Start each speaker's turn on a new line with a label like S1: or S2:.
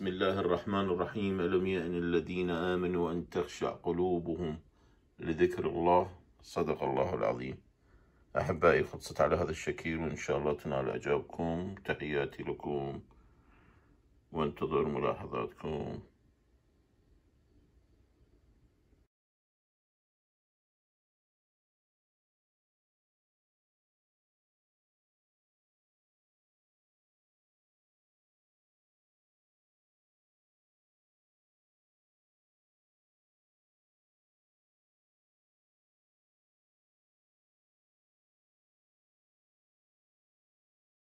S1: بسم الله
S2: الرحمن الرحيم ألم يأن الذين آمنوا أن تخشع قلوبهم لذكر الله صدق الله العظيم أحبائي خلصت على هذا الشكل وإن شاء الله تنال إعجابكم تحياتي لكم وانتظر ملاحظاتكم